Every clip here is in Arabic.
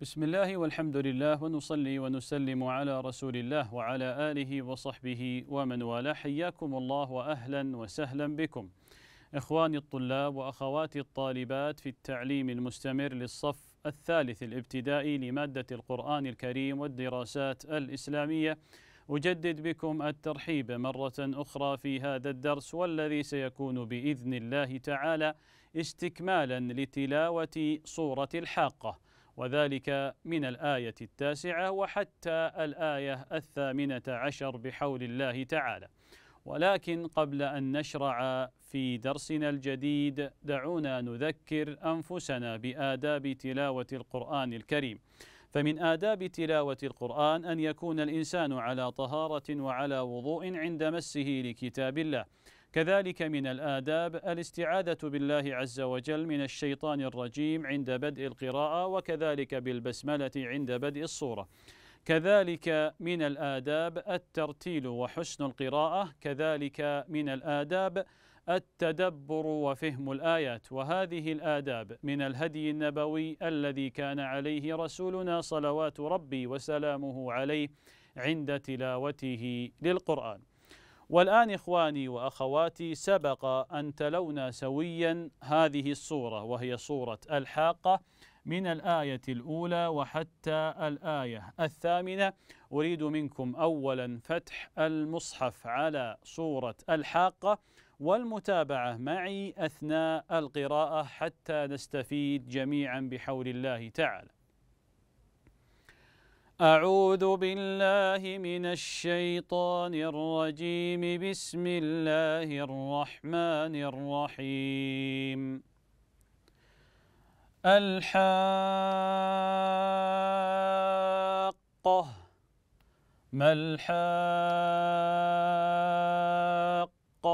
بسم الله والحمد لله ونصلي ونسلم على رسول الله وعلى آله وصحبه ومن والاه حياكم الله وأهلا وسهلا بكم إخواني الطلاب وأخواتي الطالبات في التعليم المستمر للصف الثالث الابتدائي لمادة القرآن الكريم والدراسات الإسلامية أجدد بكم الترحيب مرة أخرى في هذا الدرس والذي سيكون بإذن الله تعالى استكمالا لتلاوة سورة الحاقة وذلك من الآية التاسعة وحتى الآية الثامنة عشر بحول الله تعالى ولكن قبل أن نشرع في درسنا الجديد دعونا نذكر أنفسنا بآداب تلاوة القرآن الكريم فمن آداب تلاوة القرآن أن يكون الإنسان على طهارة وعلى وضوء عند مسه لكتاب الله كذلك من الآداب الاستعاذة بالله عز وجل من الشيطان الرجيم عند بدء القراءة وكذلك بالبسملة عند بدء الصورة كذلك من الآداب الترتيل وحسن القراءة كذلك من الآداب التدبر وفهم الآيات وهذه الآداب من الهدي النبوي الذي كان عليه رسولنا صلوات ربي وسلامه عليه عند تلاوته للقرآن والآن إخواني وأخواتي سبق أن تلونا سويا هذه الصورة وهي صورة الحاقة من الآية الأولى وحتى الآية الثامنة أريد منكم أولا فتح المصحف على صورة الحاقة والمتابعة معي أثناء القراءة حتى نستفيد جميعا بحول الله تعالى أعوذ بالله من الشيطان الرجيم بسم الله الرحمن الرحيم الحاقة ما الحق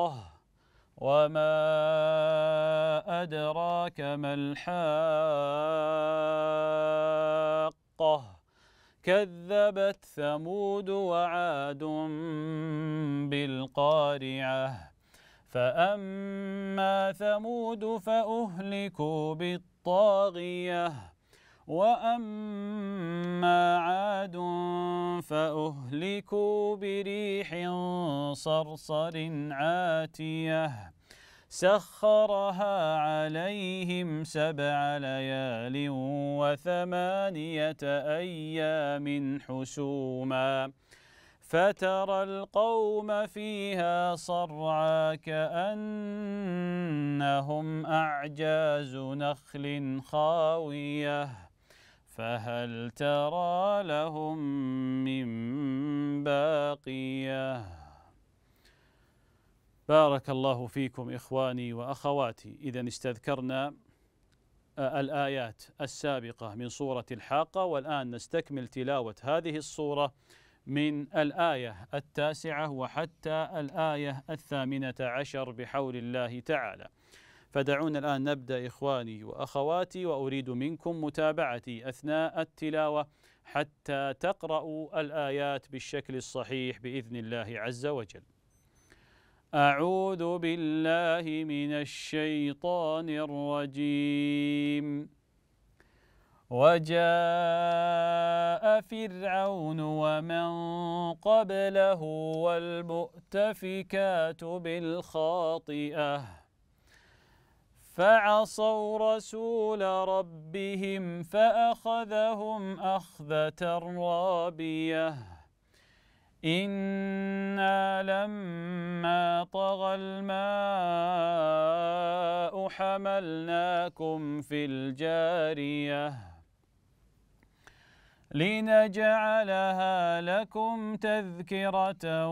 وما أدراك ما الحاقة كذبت ثمود وعاد بالقارعة فأما ثمود فأهلكوا بالطاغية وأما عاد فأهلكوا بريح صرصر عاتيه سخرها عليهم سبع ليال وثمانية أيام حسوما فترى القوم فيها صرعا كأنهم أعجاز نخل خاوية فهل ترى لهم من باقيه بارك الله فيكم إخواني وأخواتي إذا استذكرنا آه، الآيات السابقة من سورة الحاقة والآن نستكمل تلاوة هذه الصورة من الآية التاسعة وحتى الآية الثامنة عشر بحول الله تعالى فدعونا الآن نبدأ إخواني وأخواتي وأريد منكم متابعتي أثناء التلاوة حتى تقرأوا الآيات بالشكل الصحيح بإذن الله عز وجل أعوذ بالله من الشيطان الرجيم وجاء فرعون ومن قبله والمؤتفكات بالخاطئة فعصوا رسول ربهم فأخذهم أخذة رابيةً إنا لما طغى الماء حملناكم في الجارية لنجعلها لكم تذكرة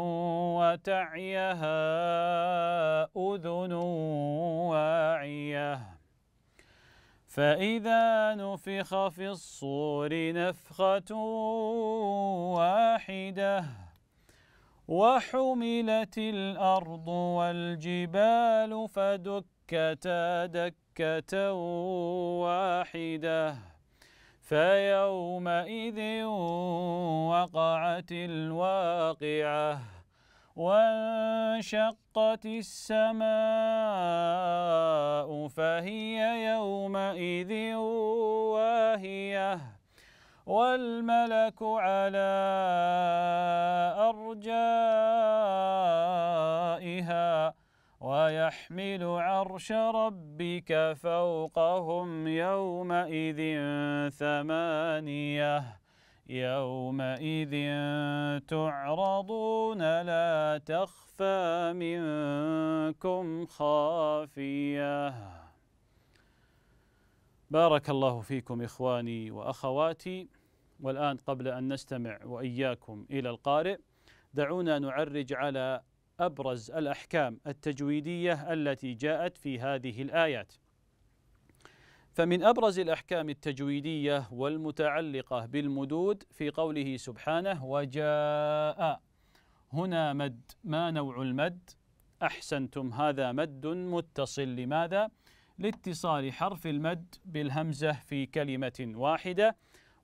وتعيها أذن واعية فإذا نفخ في الصور نفخة واحدة وحملت الأرض والجبال فدكتا دكة واحدة فيومئذ وقعت الواقعة وانشقت السماء فهي يومئذ واهيه والملك على أرجائها ويحمل عرش ربك فوقهم يومئذ ثمانية يومئذ تعرضون لا تخفى منكم خافيه بارك الله فيكم إخواني وأخواتي والآن قبل أن نستمع وإياكم إلى القارئ دعونا نعرج على أبرز الأحكام التجويدية التي جاءت في هذه الآيات فمن أبرز الأحكام التجويدية والمتعلقة بالمدود في قوله سبحانه وجاء هنا مد ما نوع المد أحسنتم هذا مد متصل لماذا؟ لاتصال حرف المد بالهمزة في كلمة واحدة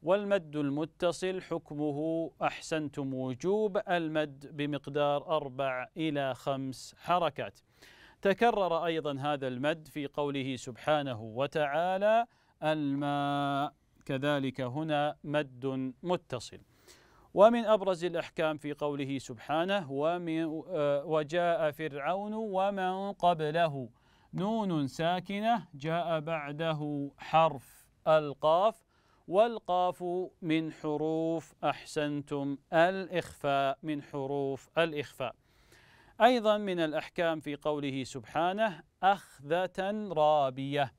والمد المتصل حكمه أحسنتم وجوب المد بمقدار أربع إلى خمس حركات تكرر أيضا هذا المد في قوله سبحانه وتعالى الماء كذلك هنا مد متصل ومن أبرز الأحكام في قوله سبحانه آه، وجاء فرعون ومن قبله نون ساكنة جاء بعده حرف القاف والقاف من حروف أحسنتم الإخفاء من حروف الإخفاء أيضا من الأحكام في قوله سبحانه أخذة رابية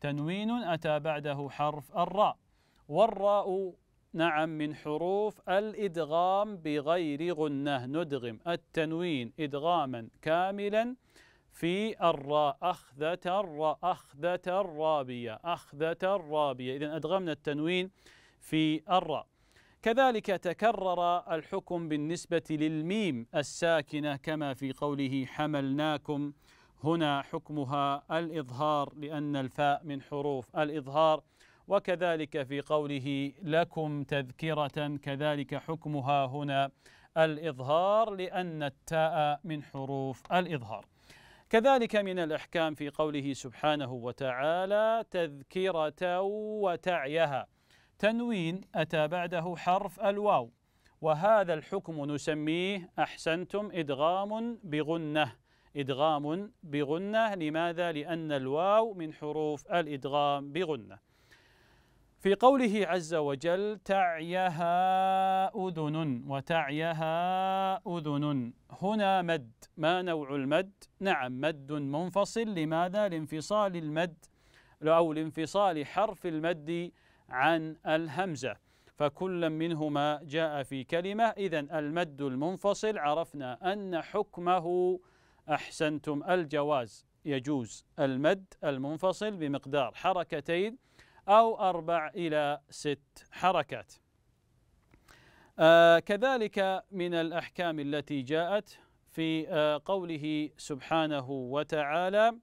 تنوين أتى بعده حرف الراء والراء نعم من حروف الإدغام بغير غنة ندغم التنوين إدغاما كاملا في الراء أخذة الراء أخذة الرابية أخذة الرابية إذا أدغمنا التنوين في الراء كذلك تكرر الحكم بالنسبة للميم الساكنة كما في قوله حملناكم هنا حكمها الإظهار لأن الفاء من حروف الإظهار وكذلك في قوله لكم تذكرة كذلك حكمها هنا الإظهار لأن التاء من حروف الإظهار كذلك من الإحكام في قوله سبحانه وتعالى تذكرة وتعيها تنوين أتى بعده حرف الواو وهذا الحكم نسميه أحسنتم إدغام بغنة إدغام بغنة لماذا؟ لأن الواو من حروف الإدغام بغنة في قوله عز وجل تعيها أذن وتعيها أذن هنا مد ما نوع المد؟ نعم مد منفصل لماذا؟ لانفصال المد أو لانفصال حرف المد عن الهمزة فكلا منهما جاء في كلمة إذا المد المنفصل عرفنا أن حكمه أحسنتم الجواز يجوز المد المنفصل بمقدار حركتين أو أربع إلى ست حركات آه، كذلك من الأحكام التي جاءت في آه، قوله سبحانه وتعالى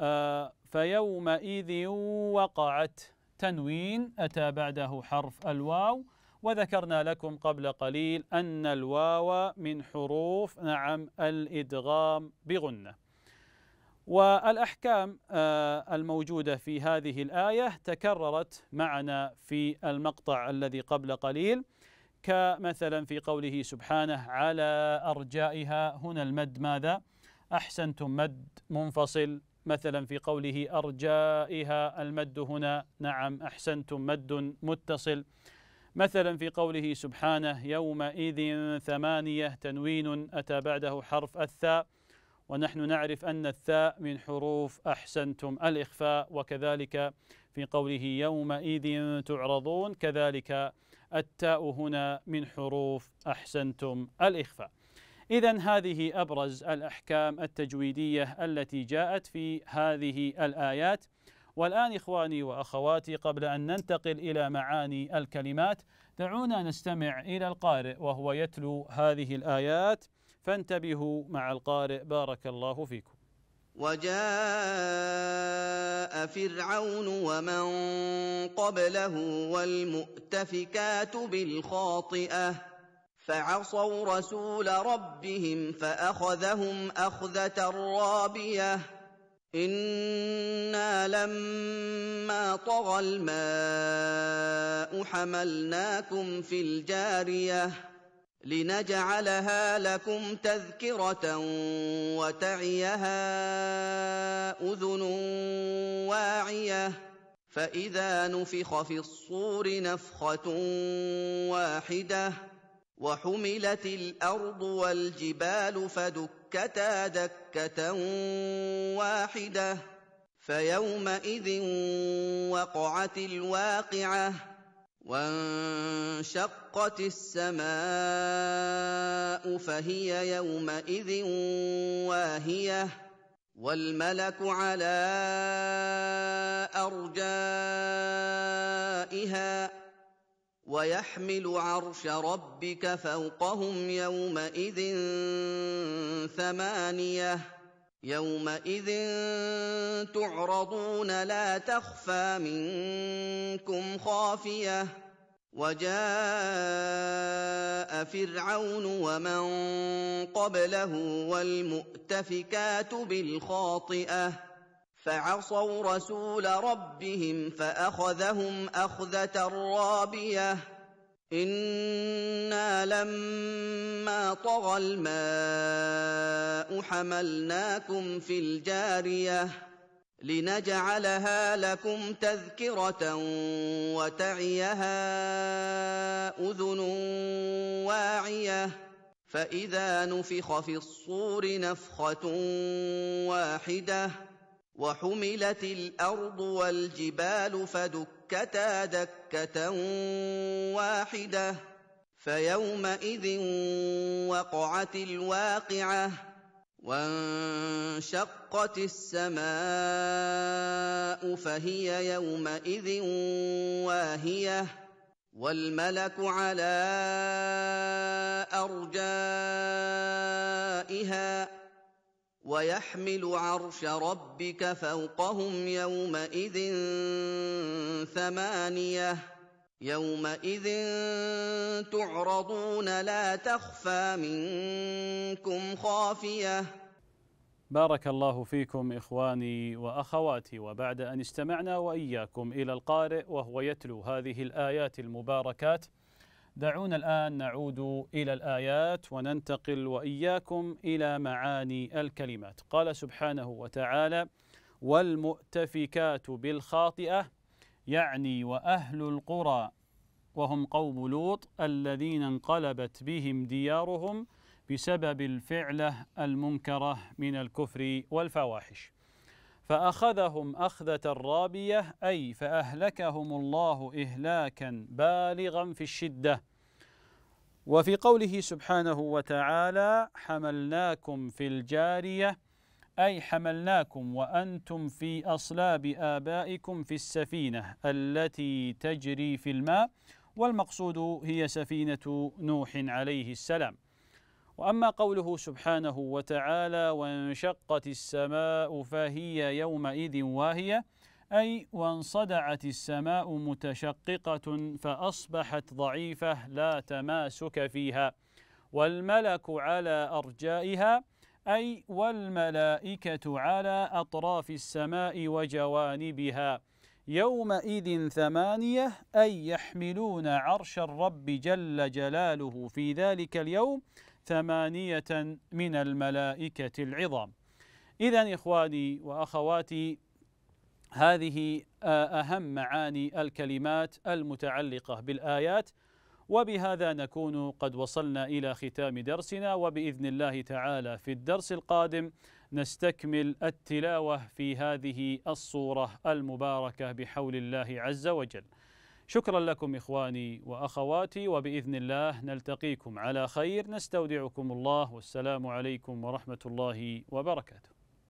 آه، فيومئذ وقعت تنوين أتى بعده حرف الواو وذكرنا لكم قبل قليل أن الواو من حروف نعم الإدغام بغنة والأحكام آه، الموجودة في هذه الآية تكررت معنا في المقطع الذي قبل قليل كمثلا في قوله سبحانه على أرجائها هنا المد ماذا؟ أحسنتم مد منفصل مثلا في قوله أرجائها المد هنا نعم أحسنتم مد متصل مثلا في قوله سبحانه يومئذ ثمانية تنوين أتى بعده حرف الثاء ونحن نعرف أن الثاء من حروف أحسنتم الإخفاء وكذلك في قوله يومئذ تعرضون كذلك التاء هنا من حروف أحسنتم الإخفاء إذا هذه أبرز الأحكام التجويدية التي جاءت في هذه الآيات والآن إخواني وأخواتي قبل أن ننتقل إلى معاني الكلمات دعونا نستمع إلى القارئ وهو يتلو هذه الآيات فانتبهوا مع القارئ بارك الله فيكم وجاء فرعون ومن قبله والمؤتفكات بالخاطئه فعصوا رسول ربهم فاخذهم اخذه رابيه انا لما طغى الماء حملناكم في الجاريه لنجعلها لكم تذكره وتعيها اذن واعيه فاذا نفخ في الصور نفخه واحده وحملت الارض والجبال فدكتا دكه واحده فيومئذ وقعت الواقعه وانشقت السماء فهي يومئذ واهيه والملك على ارجائها ويحمل عرش ربك فوقهم يومئذ ثمانيه يومئذ تعرضون لا تخفى منكم خافيه وجاء فرعون ومن قبله والمؤتفكات بالخاطئه فعصوا رسول ربهم فاخذهم اخذه رابيه انا لما طغى الماء حملناكم في الجاريه لنجعلها لكم تذكره وتعيها اذن واعيه فاذا نفخ في الصور نفخه واحده وحملت الارض والجبال فدكتا دكه واحده فيومئذ وقعت الواقعه وانشقت السماء فهي يومئذ واهيه والملك على ارجائها ويحمل عرش ربك فوقهم يومئذ ثمانيه يومئذ تعرضون لا تخفى منكم خافيه بارك الله فيكم اخواني واخواتي وبعد ان استمعنا واياكم الى القارئ وهو يتلو هذه الايات المباركات دعونا الآن نعود إلى الآيات وننتقل وإياكم إلى معاني الكلمات قال سبحانه وتعالى والمؤتفكات بالخاطئة يعني وأهل القرى وهم قوم لوط الذين انقلبت بهم ديارهم بسبب الفعلة المنكرة من الكفر والفواحش فأخذهم أخذة الرابية أي فأهلكهم الله إهلاكا بالغا في الشدة وفي قوله سبحانه وتعالى حملناكم في الجارية أي حملناكم وأنتم في أصلاب آبائكم في السفينة التي تجري في الماء والمقصود هي سفينة نوح عليه السلام واما قوله سبحانه وتعالى وانشقت السماء فهي يومئذ واهيه اي وانصدعت السماء متشققه فاصبحت ضعيفه لا تماسك فيها والملك على ارجائها اي والملائكه على اطراف السماء وجوانبها يومئذ ثمانيه اي يحملون عرش الرب جل جلاله في ذلك اليوم ثمانية من الملائكة العظام إذا إخواني وأخواتي هذه آه، أهم معاني الكلمات المتعلقة بالآيات وبهذا نكون قد وصلنا إلى ختام درسنا وبإذن الله تعالى في الدرس القادم نستكمل التلاوة في هذه الصورة المباركة بحول الله عز وجل شكرا لكم إخواني وأخواتي وبإذن الله نلتقيكم على خير نستودعكم الله والسلام عليكم ورحمة الله وبركاته